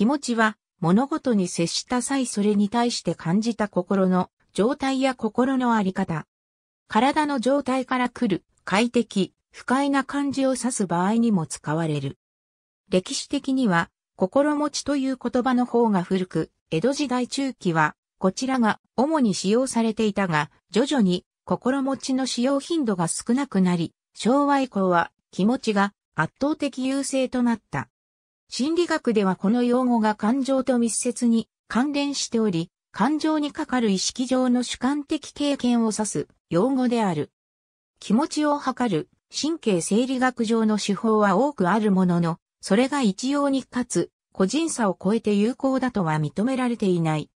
気持ちは物事に接した際それに対して感じた心の状態や心のあり方。体の状態から来る快適、不快な感じを指す場合にも使われる。歴史的には心持ちという言葉の方が古く、江戸時代中期はこちらが主に使用されていたが、徐々に心持ちの使用頻度が少なくなり、昭和以降は気持ちが圧倒的優勢となった。心理学ではこの用語が感情と密接に関連しており、感情にかかる意識上の主観的経験を指す用語である。気持ちを測る神経生理学上の手法は多くあるものの、それが一様にかつ個人差を超えて有効だとは認められていない。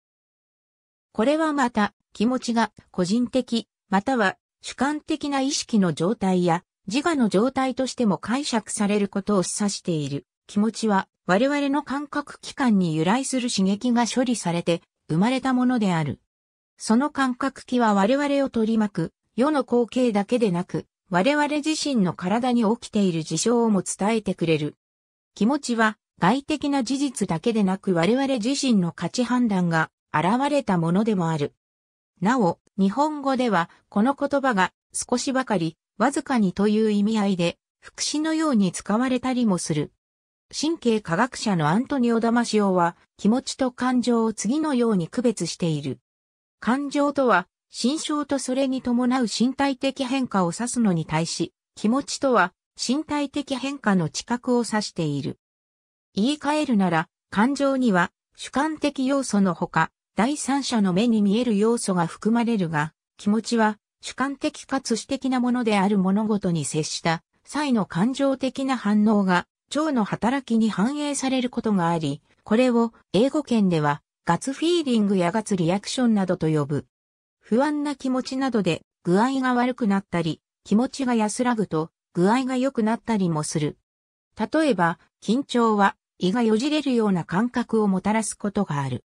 これはまた気持ちが個人的または主観的な意識の状態や自我の状態としても解釈されることを示唆している。気持ちは我々の感覚器官に由来する刺激が処理されて生まれたものである。その感覚器は我々を取り巻く世の光景だけでなく我々自身の体に起きている事象をも伝えてくれる。気持ちは外的な事実だけでなく我々自身の価値判断が現れたものでもある。なお、日本語ではこの言葉が少しばかり、わずかにという意味合いで、副詞のように使われたりもする。神経科学者のアントニオ・ダマシオは、気持ちと感情を次のように区別している。感情とは、心象とそれに伴う身体的変化を指すのに対し、気持ちとは、身体的変化の知覚を指している。言い換えるなら、感情には、主観的要素のほか、第三者の目に見える要素が含まれるが、気持ちは、主観的かつ私的なものである物事に接した、際の感情的な反応が腸の働きに反映されることがあり、これを英語圏ではガツフィーリングやガツリアクションなどと呼ぶ。不安な気持ちなどで具合が悪くなったり、気持ちが安らぐと具合が良くなったりもする。例えば、緊張は胃がよじれるような感覚をもたらすことがある。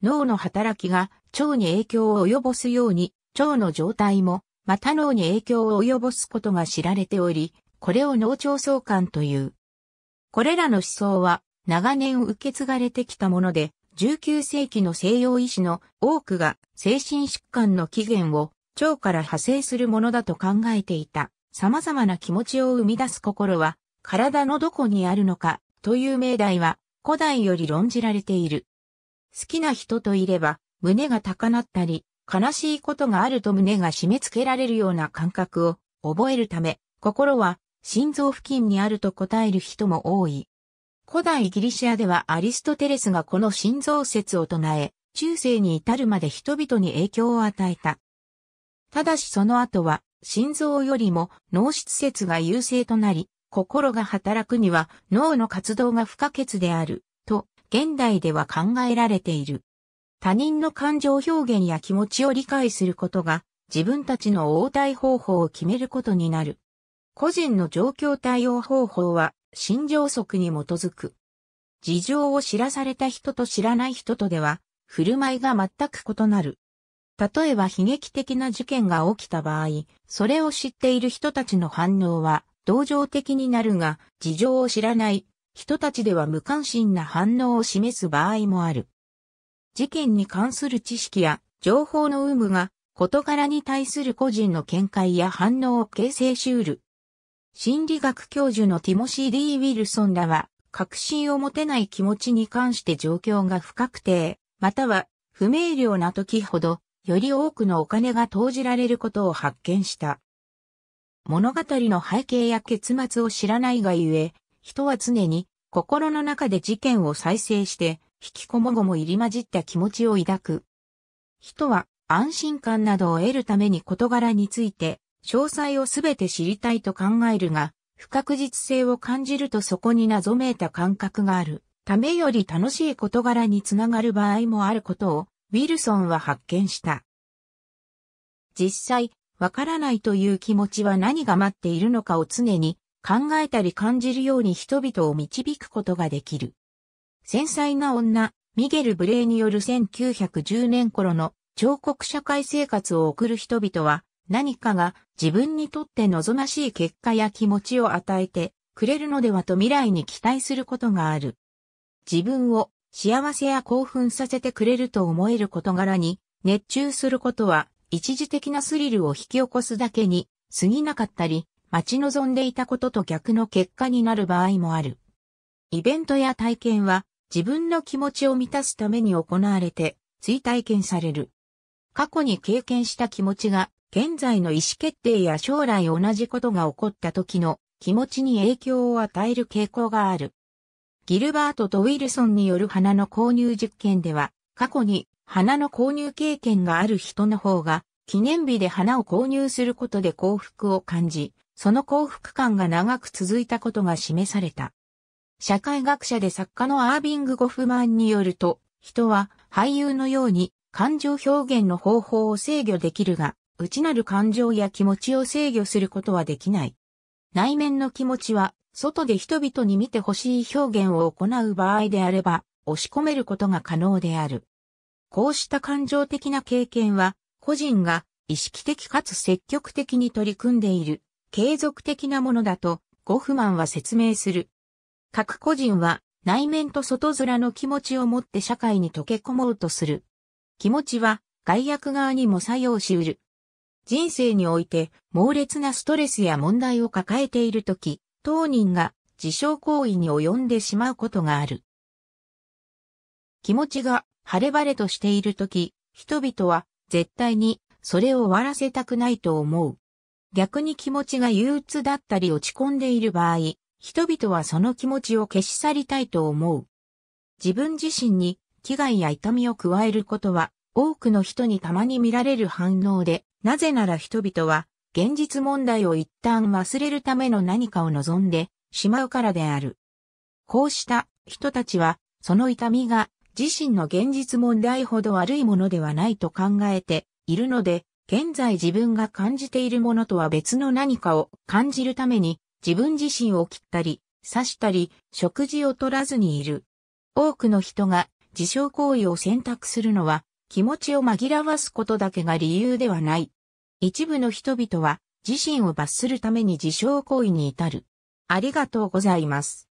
脳の働きが腸に影響を及ぼすように、腸の状態もまた脳に影響を及ぼすことが知られており、これを脳腸相関という。これらの思想は長年受け継がれてきたもので、19世紀の西洋医師の多くが精神疾患の起源を腸から派生するものだと考えていた。様々な気持ちを生み出す心は体のどこにあるのかという命題は古代より論じられている。好きな人といれば胸が高鳴ったり悲しいことがあると胸が締め付けられるような感覚を覚えるため心は心臓付近にあると答える人も多い。古代ギリシアではアリストテレスがこの心臓説を唱え、中世に至るまで人々に影響を与えた。ただしその後は、心臓よりも脳質説が優勢となり、心が働くには脳の活動が不可欠である、と、現代では考えられている。他人の感情表現や気持ちを理解することが、自分たちの応対方法を決めることになる。個人の状況対応方法は、心情則に基づく。事情を知らされた人と知らない人とでは、振る舞いが全く異なる。例えば悲劇的な事件が起きた場合、それを知っている人たちの反応は、同情的になるが、事情を知らない人たちでは無関心な反応を示す場合もある。事件に関する知識や情報の有無が、事柄に対する個人の見解や反応を形成し得る心理学教授のティモシー・ D・ ー・ウィルソンらは、確信を持てない気持ちに関して状況が不確定、または不明瞭な時ほど、より多くのお金が投じられることを発見した。物語の背景や結末を知らないがゆえ、人は常に心の中で事件を再生して、引きこもごも入り混じった気持ちを抱く。人は安心感などを得るために事柄について詳細をすべて知りたいと考えるが、不確実性を感じるとそこに謎めいた感覚がある。ためより楽しい事柄につながる場合もあることを、ウィルソンは発見した。実際、わからないという気持ちは何が待っているのかを常に考えたり感じるように人々を導くことができる。繊細な女、ミゲル・ブレイによる1910年頃の彫刻社会生活を送る人々は、何かが自分にとって望ましい結果や気持ちを与えてくれるのではと未来に期待することがある。自分を幸せや興奮させてくれると思える事柄に熱中することは一時的なスリルを引き起こすだけに過ぎなかったり待ち望んでいたことと逆の結果になる場合もある。イベントや体験は自分の気持ちを満たすために行われて追体験される。過去に経験した気持ちが現在の意思決定や将来同じことが起こった時の気持ちに影響を与える傾向がある。ギルバートとウィルソンによる花の購入実験では、過去に花の購入経験がある人の方が、記念日で花を購入することで幸福を感じ、その幸福感が長く続いたことが示された。社会学者で作家のアービング・ゴフマンによると、人は俳優のように感情表現の方法を制御できるが、内なる感情や気持ちを制御することはできない。内面の気持ちは、外で人々に見てほしい表現を行う場合であれば、押し込めることが可能である。こうした感情的な経験は、個人が意識的かつ積極的に取り組んでいる、継続的なものだと、ゴフマンは説明する。各個人は、内面と外面の気持ちを持って社会に溶け込もうとする。気持ちは、外役側にも作用し得る。人生において猛烈なストレスや問題を抱えているとき、当人が自傷行為に及んでしまうことがある。気持ちが晴れ晴れとしているとき、人々は絶対にそれを終わらせたくないと思う。逆に気持ちが憂鬱だったり落ち込んでいる場合、人々はその気持ちを消し去りたいと思う。自分自身に危害や痛みを加えることは多くの人にたまに見られる反応で、なぜなら人々は、現実問題を一旦忘れるための何かを望んでしまうからである。こうした人たちは、その痛みが自身の現実問題ほど悪いものではないと考えているので、現在自分が感じているものとは別の何かを感じるために自分自身を切ったり、刺したり、食事を取らずにいる。多くの人が自傷行為を選択するのは気持ちを紛らわすことだけが理由ではない。一部の人々は自身を罰するために自傷行為に至る。ありがとうございます。